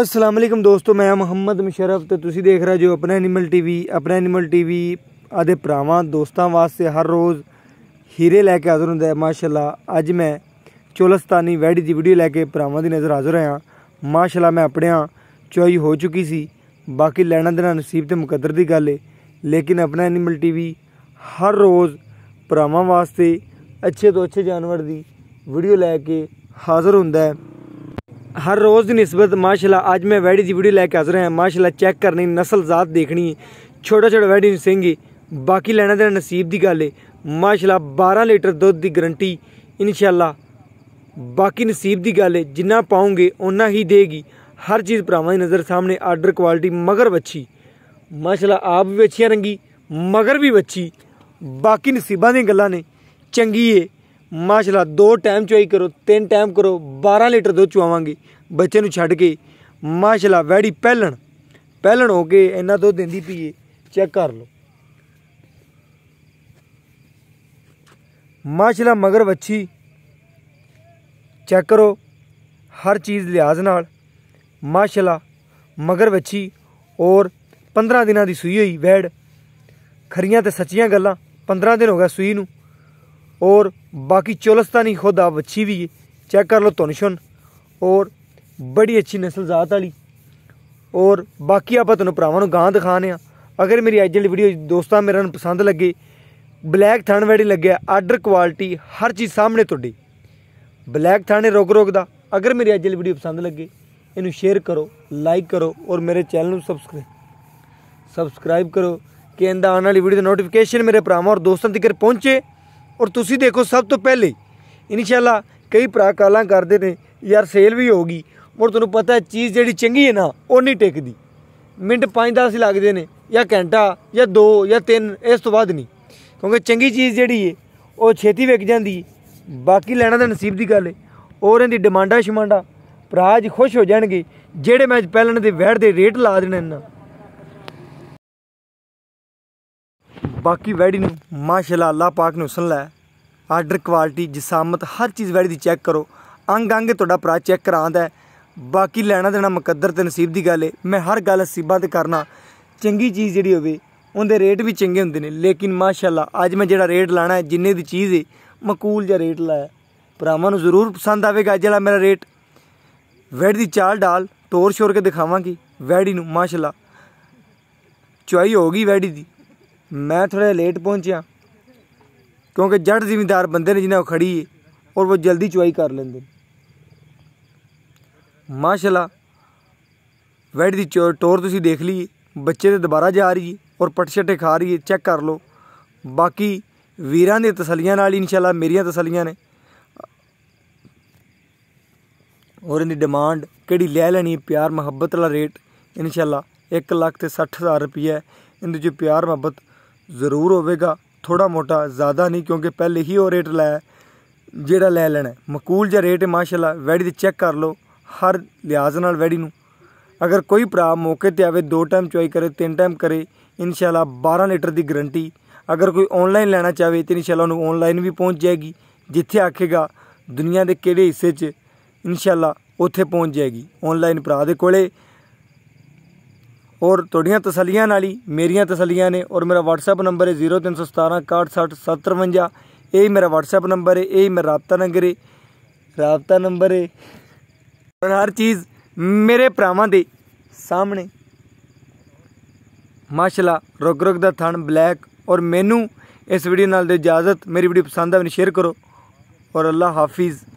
ਅਸਲਾਮ ਅਲੈਕਮ ਦੋਸਤੋ ਮੈਂ ਮੁਹੰਮਦ ਮੁਸ਼ਰਫ ਤੇ ਤੁਸੀਂ ਦੇਖ ਰਹੇ ਜੋ ਆਪਣਾ ਐਨੀਮਲ ਟੀਵੀ ਆਪਣਾ ਐਨੀਮਲ ਟੀਵੀ ਆਦੇ ਭਰਾਵਾਂ ਦੋਸਤਾਂ ਵਾਸਤੇ ਹਰ ਰੋਜ਼ ਹੀਰੇ ਲੈ ਕੇ ਹਾਜ਼ਰ ਹੁੰਦਾ ਹੈ ਮਾਸ਼ਾਅੱਲਾ ਅੱਜ ਮੈਂ ਚੋਲਸਤਾਨੀ ਵੈੜੀ ਦੀ ਵੀਡੀਓ ਲੈ ਕੇ ਭਰਾਵਾਂ ਦੀ ਨਜ਼ਰ ਹਾਜ਼ਰ ਹਾਂ ਮਾਸ਼ਾਅੱਲਾ ਮੈਂ ਆਪਣਿਆ ਚੋਈ ਹੋ ਚੁੱਕੀ ਸੀ ਬਾਕੀ ਲੈਣਾ ਦੇਣਾ ਨਸੀਬ ਤੇ ਮੁਕੱਦਰ ਦੀ ਗੱਲ ਏ ਲੇਕਿਨ ਆਪਣਾ ਐਨੀਮਲ ਟੀਵੀ ਹਰ ਰੋਜ਼ ਭਰਾਵਾਂ ਵਾਸਤੇ ਅੱਛੇ ਤੋਂ ਅੱਛੇ ਜਾਨਵਰ ਦੀ ਵੀਡੀਓ ਲੈ ਕੇ ਹਾਜ਼ਰ ਹੁੰਦਾ ਹੈ ਹਰ ਰੋਜ਼ ਦੀ ਨਿਸਬਤ ਮਾਸ਼ਾਅੱਲਾ ਅੱਜ ਮੈਂ ਵੈੜੀ ਦੀ ਵੀਡੀਓ ਲੈ ਕੇ ਹਾਜ਼ਰ ਹਾਂ ਮਾਸ਼ਾਅੱਲਾ ਚੈੱਕ ਕਰਨੀ ਨਸਲ ਜ਼ਾਤ ਦੇਖਣੀ ਛੋਟਾ ਛੋਟਾ ਵੈੜੀ ਸਿੰਘੀ ਬਾਕੀ ਲੈਣਾ ਤੇ ਨਸੀਬ ਦੀ ਗੱਲ ਏ ਮਾਸ਼ਾਅੱਲਾ 12 ਲੀਟਰ ਦੁੱਧ ਦੀ ਗਰੰਟੀ ਇਨਸ਼ਾਅੱਲਾ ਬਾਕੀ ਨਸੀਬ ਦੀ ਗੱਲ ਏ ਜਿੰਨਾ ਪਾਉਂਗੇ ਉਹਨਾਂ ਹੀ ਦੇਗੀ ਹਰ ਚੀਜ਼ ਭਰਾਵਾਂ ਦੀ ਨਜ਼ਰ ਸਾਹਮਣੇ ਆਰਡਰ ਕੁਆਲਿਟੀ ਮਗਰ ਬੱਚੀ ਮਾਸ਼ਾਅੱਲਾ ਆਪ ਵੀ ਅੱਛੀਆਂ ਰੰਗੀ ਮਗਰ ਵੀ ਬੱਚੀ ਬਾਕੀ ਨਸੀਬਾਂ ਦੀਆਂ ਗੱਲਾਂ ਨੇ ਚੰਗੀ ਏ ਮਾਸ਼ਾਅੱਲਾ ਦੋ ਟਾਈਮ ਚੋਈ ਕਰੋ ਤਿੰਨ ਟਾਈਮ ਕਰੋ 12 ਲੀਟਰ ਦੁੱਧ ਚੁਆਵਾਂਗੇ ਬੱਚੇ ਨੂੰ ਛੱਡ ਕੇ ਮਾਸ਼ਾਅੱਲਾ ਵੈੜੀ ਪਹਿਲਣ ਪਹਿਲਣ ਹੋ ਕੇ ਇੰਨਾ ਦੁੱਧ ਦਿੰਦੀ ਪੀਏ ਚੈੱਕ ਕਰ ਲਓ ਮਾਸ਼ਾਅੱਲਾ ਮਗਰ ਵੱਛੀ ਚੈੱਕ ਕਰੋ ਹਰ ਚੀਜ਼ ਲਿਹਾਜ਼ ਨਾਲ ਮਾਸ਼ਾਅੱਲਾ ਮਗਰ ਵੱਛੀ ਔਰ 15 ਦਿਨਾਂ ਦੀ ਸੂਈ ਹੋਈ ਵੈੜ ਖਰੀਆਂ ਤੇ ਸੱਚੀਆਂ ਗੱਲਾਂ 15 ਦਿਨ ਹੋ ਗਿਆ ਸੂਈ ਨੂੰ ਔਰ ਬਾਕੀ ਚੋਲਸਤਾਨੀ ਖੁਦ ਆ अच्छी ਵੀ ਚੈੱਕ ਕਰ ਲੋ ਤੁਹਾਨੂੰ धुन ਔਰ ਬੜੀ ਅੱਛੀ ਨਸਲ ਜ਼ਾਤ ਵਾਲੀ ਔਰ ਬਾਕੀ ਆਪਾਂ ਤੁਹਾਨੂੰ ਭਰਾਵਾਂ ਨੂੰ ਗਾਂ ਦਿਖਾਣੇ ਆ ਅਗਰ ਮੇਰੀ ਅੱਜ ਦੀ ਵੀਡੀਓ ਦੋਸਤਾਂ ਮੇਰਾ ਨੂੰ ਪਸੰਦ ਲੱਗੇ ਬਲੈਕ ਥਣ ਵੈੜੀ ਲੱਗਿਆ ਆਰਡਰ ਕੁਆਲਿਟੀ ਹਰ ਚੀਜ਼ ਸਾਹਮਣੇ ਤੁਹਾਡੀ ਬਲੈਕ ਥਾਣੇ ਰੋਗ ਰੋਗ ਦਾ ਅਗਰ ਮੇਰੀ ਅੱਜ ਦੀ ਵੀਡੀਓ ਪਸੰਦ ਲੱਗੇ ਇਹਨੂੰ ਸ਼ੇਅਰ ਕਰੋ ਲਾਈਕ ਕਰੋ ਔਰ ਮੇਰੇ ਚੈਨਲ ਨੂੰ ਸਬਸਕ੍ਰਾਈਬ ਸਬਸਕ੍ਰਾਈਬ ਕਰੋ ਕਿ ਇਹਦਾ ਆਉਣ ਵਾਲੀ ਵੀਡੀਓ ਦਾ ਨੋਟੀਫਿਕੇਸ਼ਨ ਮੇਰੇ ਭਰਾਵਾਂ ਔਰ ਦੋਸਤਾਂ ਤੱਕ ਪਹੁੰਚੇ ਔਰ ਤੁਸੀਂ ਦੇਖੋ ਸਭ ਤੋਂ ਪਹਿਲੇ ਇਨਸ਼ਾਅੱਲਾ ਕਈ ਭਰਾ ਕਾਲਾਂ ਕਰਦੇ ਨੇ ਯਾਰ ਸੇਲ ਵੀ ਹੋਗੀ ਔਰ ਤੁਹਾਨੂੰ ਪਤਾ ਹੈ ਚੀਜ਼ ਜਿਹੜੀ ਚੰਗੀ ਹੈ ਨਾ ਉਹ ਨਹੀਂ ਟਿਕਦੀ ਮਿੰਟ 5-10 ਲੱਗਦੇ ਨੇ ਜਾਂ ਘੰਟਾ ਜਾਂ 2 ਜਾਂ 3 ਇਸ ਤੋਂ ਬਾਅਦ ਨਹੀਂ ਕਿਉਂਕਿ ਚੰਗੀ ਚੀਜ਼ ਜਿਹੜੀ ਹੈ ਉਹ ਛੇਤੀ ਵਿਕ ਜਾਂਦੀ ਬਾਕੀ ਲੈਣਾ ਤਾਂ ਨਸੀਬ ਦੀ ਗੱਲ ਹੈ ਔਰ ਇਹਦੀ ਡਿਮਾਂਡਾਂ ਸ਼ਮਾਂਡਾ ਭਰਾ ਜੀ ਖੁਸ਼ ਹੋ ਜਾਣਗੇ ਜਿਹੜੇ ਮੈਂ ਪਹਿਲਾਂ ਦੇ ਵਹਿੜ ਦੇ ਰੇਟ ਲਾ ਦੇਣੇ ਨਾ ਬਾਕੀ वैडी ਨੂੰ ਮਾਸ਼ਾਅੱਲਾ ਅੱਲਾਹ ਪਾਕ ਨੇ ਹੁਸਨ ਲਾਇਆ ਆਰਡਰ ਕੁਆਲਿਟੀ ਜਿਸਾਮਤ ਹਰ ਚੀਜ਼ ਵੈੜੀ ਦੀ ਚੈੱਕ ਕਰੋ ਅੰਗ ਅੰਗ ਤੁਹਾਡਾ ਪ੍ਰਾ ਚੈੱਕ ਕਰਾਂਦਾ ਬਾਕੀ ਲੈਣਾ ਦੇਣਾ ਮੁਕੱਦਰ ਤੇ ਨਸੀਬ ਦੀ ਗੱਲ ਏ ਮੈਂ ਹਰ ਗੱਲ ਸਿਬਾ ਤੇ ਕਰਨਾ ਚੰਗੀ ਚੀਜ਼ ਜਿਹੜੀ ਹੋਵੇ ਉਹਦੇ ਰੇਟ ਵੀ ਚੰਗੇ ਹੁੰਦੇ ਨੇ ਲੇਕਿਨ ਮਾਸ਼ਾਅੱਲਾ ਅੱਜ ਮੈਂ ਜਿਹੜਾ ਰੇਟ ਲਾਣਾ ਹੈ ਜਿੰਨੇ ਦੀ ਚੀਜ਼ ਏ ਮਕੂਲ ਜਿਹਾ ਰੇਟ ਲਾਇਆ ਭਰਾਵਾਂ ਨੂੰ ਜ਼ਰੂਰ ਪਸੰਦ ਆਵੇਗਾ ਜਿਹੜਾ ਮੇਰਾ ਰੇਟ ਵੈੜ ਦੀ ਚਾਲ ਡਾਲ ਤੋਰ ਸ਼ੋਰ ਕੇ ਦਿਖਾਵਾਂਗੀ ਵੈੜੀ ਨੂੰ ਮਾਸ਼ਾਅੱਲਾ ਚੁਆਈ ਗਈ ਵੈੜੀ ਦੀ ਮੈਂ ਥੋੜਾ ਲੇਟ ਪਹੁੰਚਿਆ ਕਿਉਂਕਿ ਜੱਟ ਜ਼ਿੰਮੇਦਾਰ ਬੰਦੇ ਨੇ ਜਿਹਨਾਂ ਉਹ ਖੜੀ ਔਰ ਉਹ ਜਲਦੀ ਚੁਆਈ ਕਰ ਲੈਂਦੇ ਮਾਸ਼ਾਅੱਲਾ ਵੈਡ ਦੀ ਟੋਰ ਤੁਸੀਂ ਦੇਖ ਲਈ ਬੱਚੇ ਤੇ ਦੁਬਾਰਾ ਜਾ ਰਹੀ ਹੈ ਔਰ ਪਟਛਟੇ ਖਾ ਰਹੀ ਹੈ ਚੈੱਕ ਕਰ ਲਓ ਬਾਕੀ ਵੀਰਾਂ ਦੀਆਂ ਤਸਲੀਆਂ ਨਾਲ ਇਨਸ਼ਾਅੱਲਾ ਮੇਰੀਆਂ ਤਸਲੀਆਂ ਨੇ ਔਰ ਇਹਦੀ ਡਿਮਾਂਡ ਕਿਹੜੀ ਲੈ ਲੈਣੀ ਪਿਆਰ ਮੁਹੱਬਤ ਵਾਲਾ ਰੇਟ ਇਨਸ਼ਾਅੱਲਾ 1 ਲੱਖ ਤੇ 60000 ਰੁਪਏ ਇਹਦੇ ਚ ਪਿਆਰ ਮੁਹੱਬਤ ਜ਼ਰੂਰ ਹੋਵੇਗਾ ਥੋੜਾ ਮੋਟਾ ਜ਼ਿਆਦਾ ਨਹੀਂ ਕਿਉਂਕਿ ਪਹਿਲੇ ਹੀ ਉਹ ਰੇਟ ਲਾਇਆ ਜਿਹੜਾ ਲੈ ਲੈਣਾ ਮਕੂਲ ਜਿਹਾ ਰੇਟ ਹੈ ਮਾਸ਼ਾਅੱਲਾ ਵੈੜੀ ਦੇ ਚੈੱਕ ਕਰ ਲਓ ਹਰ ਲਿਆਜ਼ ਨਾਲ ਵੈੜੀ ਨੂੰ ਅਗਰ ਕੋਈ ਭਰਾ ਮੌਕੇ ਤੇ ਆਵੇ ਦੋ ਟਾਈਮ ਚੋਈ ਕਰੇ ਤਿੰਨ ਟਾਈਮ ਕਰੇ ਇਨਸ਼ਾਅੱਲਾ 12 ਲੀਟਰ ਦੀ ਗਰੰਟੀ ਅਗਰ ਕੋਈ ਆਨਲਾਈਨ ਲੈਣਾ ਚਾਵੇ ਤੇ ਇਨਸ਼ਾਅੱਲਾ ਉਹਨੂੰ ਆਨਲਾਈਨ ਵੀ ਪਹੁੰਚ ਜਾਏਗੀ ਜਿੱਥੇ ਆਖੇਗਾ ਦੁਨੀਆ ਦੇ ਕਿਹੜੇ ਹਿੱਸੇ 'ਚ ਇਨਸ਼ਾਅੱਲਾ ਉੱਥੇ ਪਹੁੰਚ ਜਾਏਗੀ ਆਨਲਾਈਨ ਭਰਾ ਦੇ ਕੋਲੇ ਔਰ ਤੁਹਾਡੀਆਂ ਤਸੱਲੀਆਂ ਨਾਲ ਹੀ ਮੇਰੀਆਂ ਤਸੱਲੀਆਂ ਨੇ ਔਰ ਮੇਰਾ WhatsApp ਨੰਬਰ ਹੈ 0371667 ਇਹ ਮੇਰਾ WhatsApp ਨੰਬਰ ਹੈ ਇਹ ਮੇਰਾ ਰਾਬਤਾ ਨੰਬਰ ਹੈ ਰਾਬਤਾ ਨੰਬਰ ਹੈ ਔਰ ਹਰ ਚੀਜ਼ ਮੇਰੇ ਭਰਾਵਾਂ ਦੇ ਸਾਹਮਣੇ ਮਾਸ਼ਾਅੱਲਾ ਰੁਕ ਰੁਕ ਦਾ ਥਣ ਬਲੈਕ ਔਰ ਮੈਨੂੰ ਇਸ ਵੀਡੀਓ ਨਾਲ ਦੇ ਇਜਾਜ਼ਤ ਮੇਰੀ ਵੀਡੀਓ ਪਸੰਦ ਆਵੇ ਸ਼ੇਅਰ ਕਰੋ ਔਰ ਅੱਲਾ ਹਾਫਿਜ਼